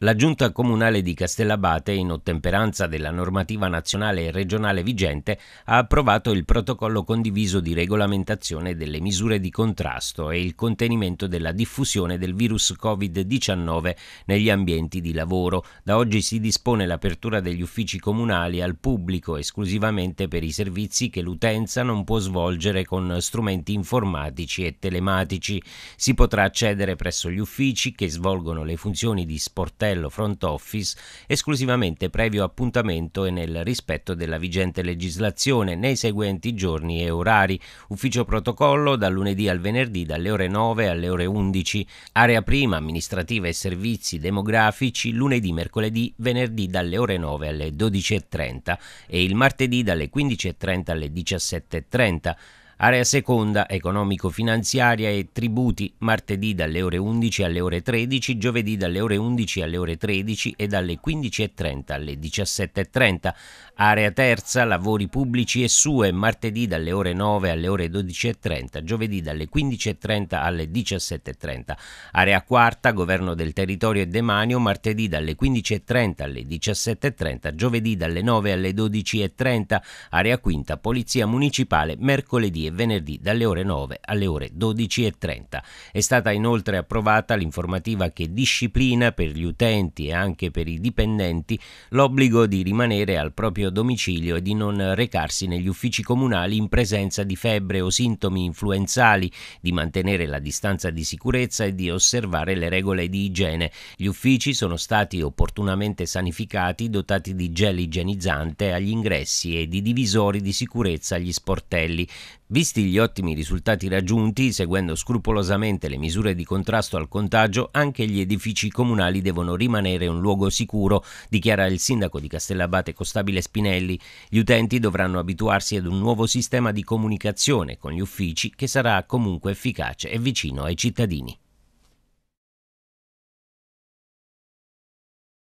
La Giunta Comunale di Castellabate, in ottemperanza della normativa nazionale e regionale vigente, ha approvato il protocollo condiviso di regolamentazione delle misure di contrasto e il contenimento della diffusione del virus Covid-19 negli ambienti di lavoro. Da oggi si dispone l'apertura degli uffici comunali al pubblico esclusivamente per i servizi che l'utenza non può svolgere con strumenti informatici e telematici. Si potrà accedere presso gli uffici che svolgono le funzioni di sportello Castello Front Office esclusivamente previo appuntamento e nel rispetto della vigente legislazione nei seguenti giorni e orari. Ufficio protocollo dal lunedì al venerdì dalle ore 9 alle ore 11. Area prima amministrativa e servizi demografici lunedì, mercoledì, venerdì dalle ore 9 alle 12.30 e il martedì dalle 15.30 alle 17.30. Area seconda, economico-finanziaria e tributi, martedì dalle ore 11 alle ore 13, giovedì dalle ore 11 alle ore 13 e dalle 15.30 alle 17.30. Area terza, lavori pubblici e sue, martedì dalle ore 9 alle ore 12.30, giovedì dalle 15.30 alle 17.30. Area quarta, governo del territorio e demanio, martedì dalle 15.30 alle 17.30, giovedì dalle 9 alle 12.30. Area quinta, polizia municipale, mercoledì e venerdì dalle ore 9 alle ore 12.30. È stata inoltre approvata l'informativa che disciplina per gli utenti e anche per i dipendenti l'obbligo di rimanere al proprio domicilio e di non recarsi negli uffici comunali in presenza di febbre o sintomi influenzali, di mantenere la distanza di sicurezza e di osservare le regole di igiene. Gli uffici sono stati opportunamente sanificati, dotati di gel igienizzante agli ingressi e di divisori di sicurezza agli sportelli. Visti gli ottimi risultati raggiunti, seguendo scrupolosamente le misure di contrasto al contagio, anche gli edifici comunali devono rimanere un luogo sicuro, dichiara il sindaco di Castellabate Costabile Spinelli. Gli utenti dovranno abituarsi ad un nuovo sistema di comunicazione con gli uffici che sarà comunque efficace e vicino ai cittadini.